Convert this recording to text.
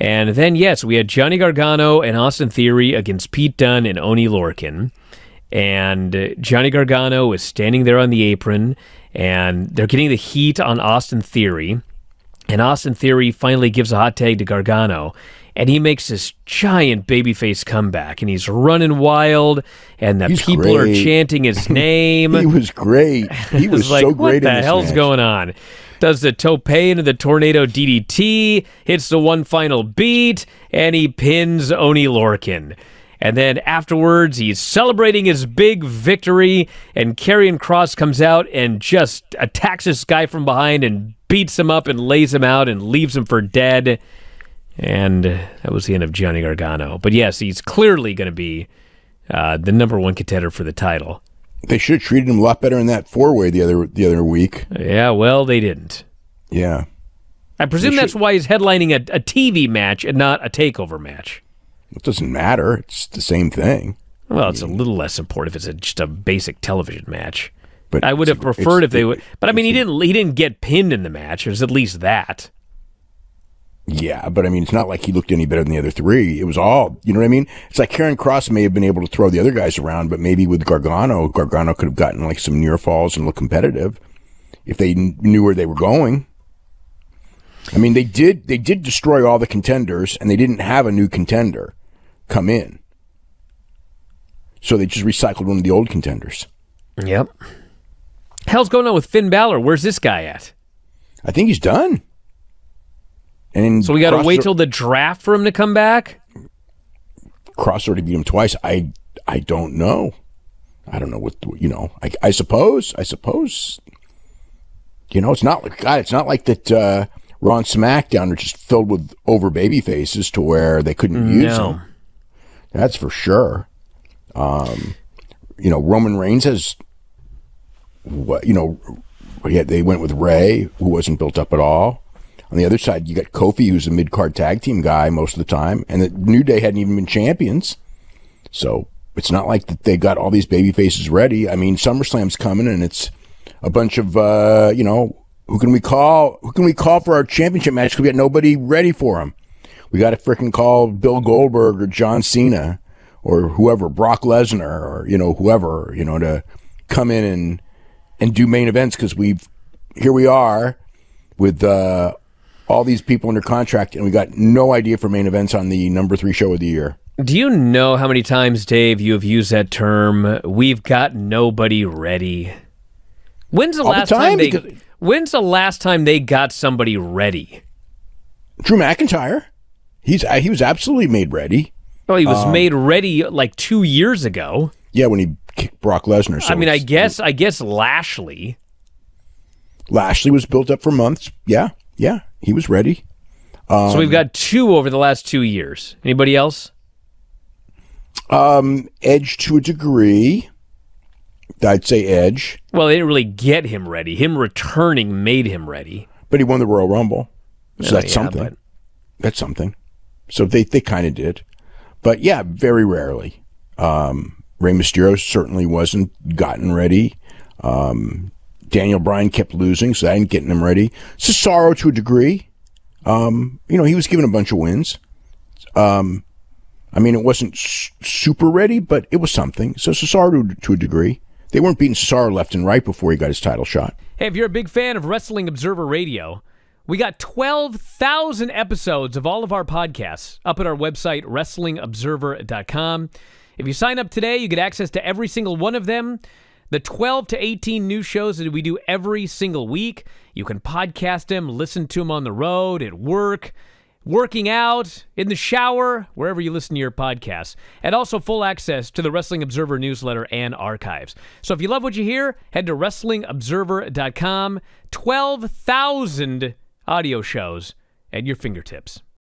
And then, yes, we had Johnny Gargano and Austin Theory against Pete Dunne and Oni Lorcan. And uh, Johnny Gargano was standing there on the apron, and they're getting the heat on Austin Theory. And Austin Theory finally gives a hot tag to Gargano, and he makes this giant babyface comeback, and he's running wild, and the he's people great. are chanting his name. he was great. He was, was like, so great. What the hell's match. going on? does the tope into the tornado DDT, hits the one final beat, and he pins Oni Lorkin. And then afterwards, he's celebrating his big victory, and Karrion Cross comes out and just attacks this guy from behind and beats him up and lays him out and leaves him for dead. And that was the end of Johnny Gargano. But yes, he's clearly going to be uh, the number one contender for the title. They should have treated him a lot better in that four way the other the other week. Yeah, well, they didn't. Yeah. I presume that's why he's headlining a, a TV match and not a takeover match. It doesn't matter. It's the same thing. Well, it's a little less important if it's a, just a basic television match. But I would have preferred if they would. But I mean, he didn't. He didn't get pinned in the match. It was at least that. Yeah, but I mean, it's not like he looked any better than the other three. It was all, you know what I mean? It's like Karen Cross may have been able to throw the other guys around, but maybe with Gargano, Gargano could have gotten like some near falls and look competitive if they knew where they were going. I mean, they did they did destroy all the contenders, and they didn't have a new contender come in, so they just recycled one of the old contenders. Yep. Hell's going on with Finn Balor? Where's this guy at? I think he's done. And so we got to wait till the draft for him to come back. Cross already beat him twice. I I don't know. I don't know what you know. I, I suppose. I suppose. You know, it's not like God. It's not like that. Uh, Ron SmackDown, are just filled with over baby faces, to where they couldn't mm, use them. That's for sure. Um, you know, Roman Reigns has what you know. Yeah, they went with Ray, who wasn't built up at all. On the other side, you got Kofi, who's a mid card tag team guy most of the time, and the New Day hadn't even been champions. So it's not like that they got all these baby faces ready. I mean, SummerSlam's coming, and it's a bunch of uh, you know who can we call? Who can we call for our championship match? Because we got nobody ready for him. We got to freaking call Bill Goldberg or John Cena or whoever, Brock Lesnar or you know whoever you know to come in and and do main events because we've here we are with uh, all these people under contract, and we got no idea for main events on the number three show of the year. Do you know how many times, Dave, you have used that term? We've got nobody ready. When's the all last the time, time they? When's the last time they got somebody ready? Drew McIntyre. He's uh, he was absolutely made ready. Well, he was um, made ready uh, like two years ago. Yeah, when he kicked Brock Lesnar. So I mean, I guess I guess Lashley. Lashley was built up for months. Yeah, yeah. He was ready. Um, so we've got two over the last two years. Anybody else? Um, edge to a degree. I'd say edge. Well, they didn't really get him ready. Him returning made him ready. But he won the Royal Rumble, so oh, that's yeah, something. But... That's something. So they they kind of did, but yeah, very rarely. Um, Rey Mysterio certainly wasn't gotten ready. Um, Daniel Bryan kept losing, so that ain't getting him ready. Cesaro to a degree. Um, you know, he was given a bunch of wins. Um, I mean, it wasn't s- super ready, but it was something. So Cesaro to, to a degree. They weren't beating Cesaro left and right before he got his title shot. Hey, if you're a big fan of Wrestling Observer Radio, we got 12,000 episodes of all of our podcasts up at our website, wrestlingobserver.com. If you sign up today, you get access to every single one of them. The 12 to 18 new shows that we do every single week. You can podcast them, listen to them on the road, at work, working out, in the shower, wherever you listen to your podcasts. And also full access to the Wrestling Observer newsletter and archives. So if you love what you hear, head to WrestlingObserver.com. 12,000 audio shows at your fingertips.